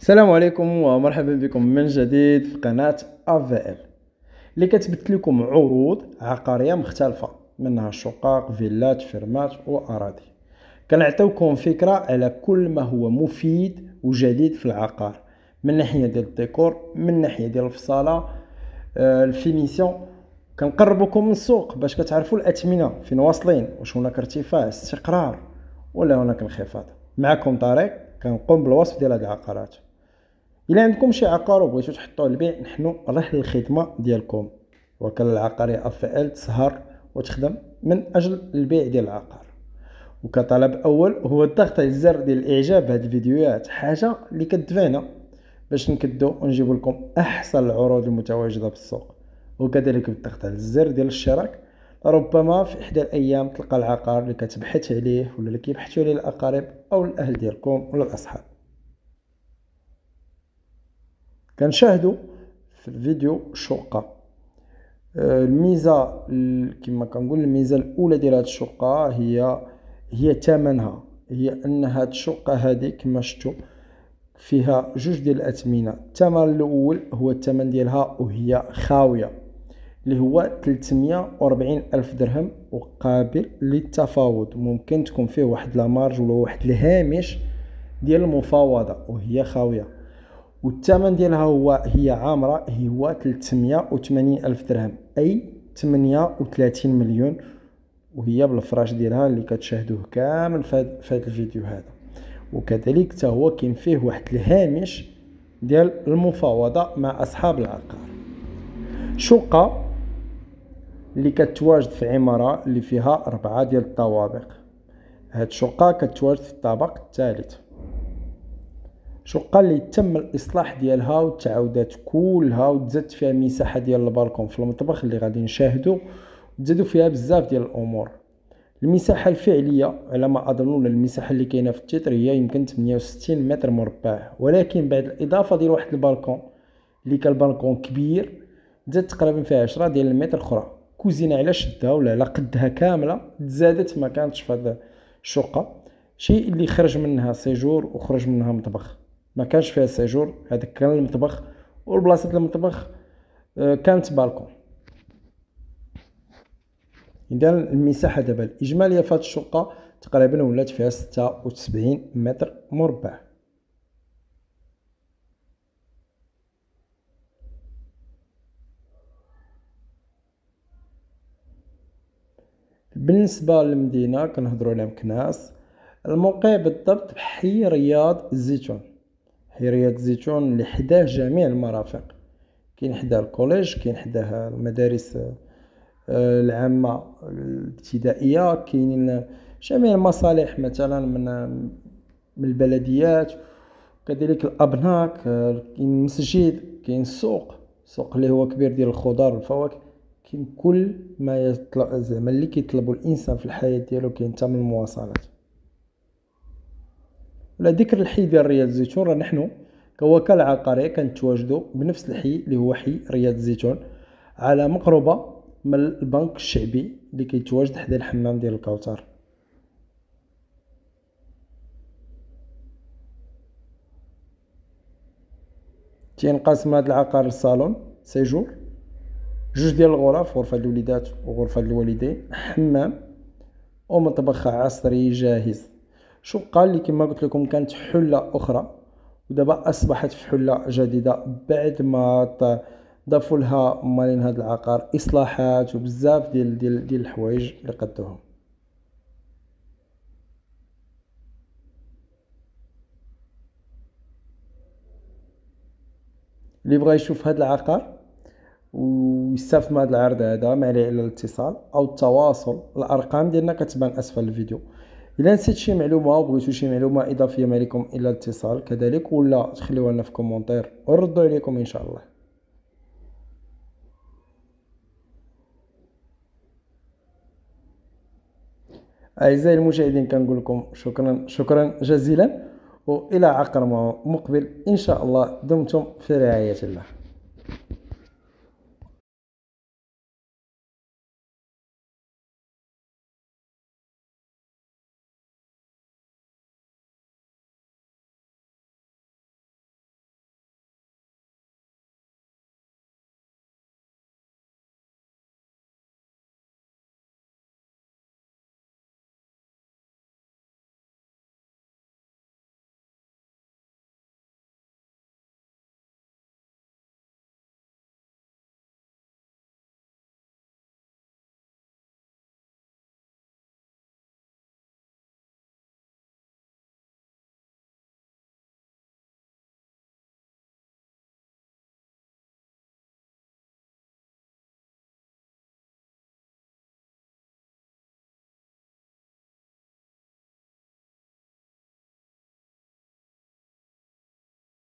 السلام عليكم ومرحبا بكم من جديد في قناة ال اللي كتبث لكم عروض عقارية مختلفة منها شقق فيلات فيرمات وأراضي كنعطيوكم فكرة على كل ما هو مفيد وجديد في العقار من ناحية ديال الديكور من ناحية ديال الفصالة آه، الفينيسيون كنقربكم من السوق باش كتعرفوا الأثمنة فين واصلين واش هناك ارتفاع استقرار ولا هناك انخفاض معكم طارق كنقوم بالوصف ديال هاد العقارات الا عندكم شي عقار وبغيتو تحطوه للبيع نحن رحل الخدمه ديالكم وكل العقاريه ال تسهر وتخدم من اجل البيع ديال العقار وكطلب اول هو الضغط على الزر ديال الاعجاب بهاد الفيديوهات حاجه اللي كتدفعنا باش نكدو ونجيب لكم احسن العروض المتواجده بالسوق وكذلك بالضغط على الزر ديال الاشتراك ربما في احدى الايام تلقى العقار اللي كتبحث عليه ولا اللي كيبحثوا عليه الاقارب او الاهل ديالكم ولا الاصحاب كنشاهدوا في الفيديو شقة آه، الميزة كما كنقول الميزة الأولى ديال هاد الشقة هي هي ثمنها هي أن هاد الشقة هادي كما شفتوا فيها جوج ديال الأثمنة الثمن الأول هو الثمن ديالها وهي خاوية اللي هو 340 ألف درهم وقابل للتفاوض ممكن تكون فيه واحد لامارج مارج ولا واحد الهامش ديال المفاوضة وهي خاوية والثمن ديالها هو هي عامره هو 380 الف درهم اي 38 مليون وهي بالفراش ديالها اللي كتشاهدوه كامل في هذا الفيديو هذا وكذلك حتى هو كاين فيه واحد الهامش ديال المفاوضه مع اصحاب العقار شقه اللي كتواجد في عماره اللي فيها اربعه ديال الطوابق هاد الشقه كتواجد في الطابق الثالث شقه لي تم الاصلاح ديالها وتعاودات كلها وتزادت فيها مساحه ديال البالكون في المطبخ اللي غادي نشاهدو تزادوا فيها بزاف ديال الامور المساحه الفعليه على ما اظن المساحه اللي كاينه في التيتر هي يمكن 68 متر مربع ولكن بعد الاضافه ديال واحد البالكون اللي كان البالكون كبير زاد تقريبا فيها 10 ديال المتر اخرى كوزينه على شدها ولا على قدها كامله تزادت ما كانتش في هذا الشقه شيء اللي خرج منها سيجور وخرج منها مطبخ ما كانش فيها سيجور هذاك كان المطبخ والبلاصه المطبخ آه، كانت بالكون اذا المساحه دابا الاجماليه في الشقه تقريبا ولات فيها 76 متر مربع بالنسبه للمدينه كنهضروا على مكناس الموقع بالضبط بحي رياض الزيتون حرية زيتون اللي حداه جميع المرافق كاين حداه الكوليج كاين حداه المدارس آه، العامة الابتدائية كاينين جميع المصالح مثلا من البلديات كذلك الابناك كاين المسجد كاين السوق السوق اللي هو كبير ديال الخضار والفواكه كاين كل ما يطلب زعما اللي كيطلبو الانسان في الحياه ديالو كاين حتى من المواصلات ولا ذكر الحي ديال رياض الزيتون راه نحن كوكالة عقارية كنتواجدوا بنفس الحي اللي هو حي رياض الزيتون على مقربة من البنك الشعبي اللي كيتواجد حدا الحمام ديال الكوثر تينقسم هذا العقار لصالون سيجور جوج ديال الغرف غرفة الوليدات وغرفة الوالدين حمام ومطبخ عصري جاهز شقة اللي كما قلت لكم كانت حلة أخرى ودابا أصبحت في حلة جديدة بعد ما ضافوا لها مالين هذا العقار إصلاحات وبزاف ديال ديال ديال الحوايج اللي قدوهم اللي بغى يشوف هذا العقار ويستافد من هذا العرض هذا معلي على الاتصال او التواصل الارقام ديالنا كتبان اسفل الفيديو الا نسيت شي معلومه وبغيتو شي معلومه اضافيه مالكم الا الاتصال كذلك ولا تخليوها لنا في كومونتير ونردو عليكم ان شاء الله اعزائي المشاهدين كنقول لكم شكرا شكرا جزيلا والى عقر مقبل ان شاء الله دمتم في رعايه الله